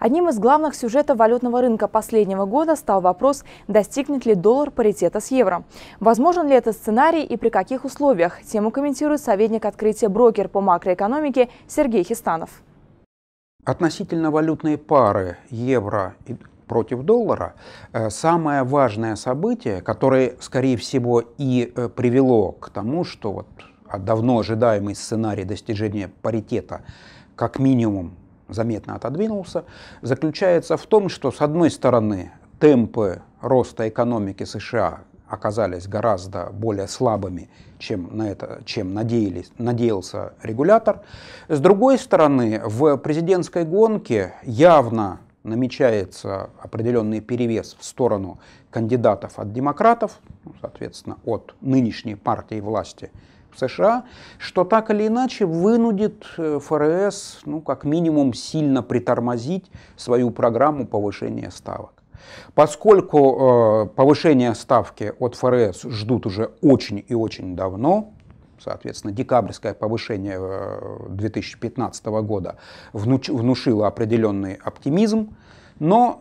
Одним из главных сюжетов валютного рынка последнего года стал вопрос, достигнет ли доллар паритета с евро. Возможен ли этот сценарий и при каких условиях? Тему комментирует советник открытия брокер по макроэкономике Сергей Хистанов. Относительно валютной пары евро и против доллара, э, самое важное событие, которое, скорее всего, и э, привело к тому, что вот а, давно ожидаемый сценарий достижения паритета как минимум заметно отодвинулся, заключается в том, что с одной стороны темпы роста экономики США оказались гораздо более слабыми, чем, на это, чем надеялись, надеялся регулятор. С другой стороны, в президентской гонке явно намечается определенный перевес в сторону кандидатов от демократов, ну, соответственно, от нынешней партии власти США, что так или иначе вынудит э, ФРС, ну, как минимум, сильно притормозить свою программу повышения ставок. Поскольку э, повышение ставки от ФРС ждут уже очень и очень давно, соответственно, декабрьское повышение 2015 э, года внушило определенный оптимизм, но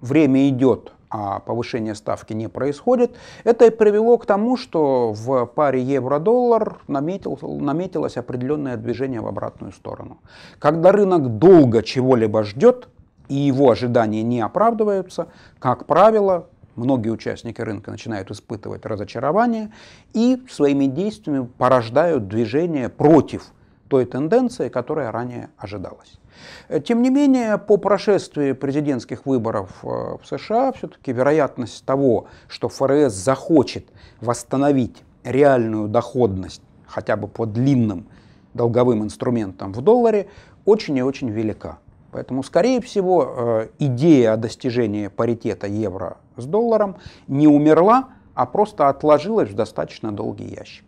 время идет, а повышение ставки не происходит, это и привело к тому, что в паре евро-доллар наметил, наметилось определенное движение в обратную сторону. Когда рынок долго чего-либо ждет, и его ожидания не оправдываются, как правило, многие участники рынка начинают испытывать разочарование и своими действиями порождают движение против той тенденции, которая ранее ожидалась. Э, тем не менее, по прошествии президентских выборов э, в США все-таки вероятность того, что ФРС захочет восстановить реальную доходность хотя бы по длинным долговым инструментам в долларе, очень и очень велика. Поэтому, скорее всего, э, идея о достижении паритета евро с долларом не умерла, а просто отложилась в достаточно долгий ящик.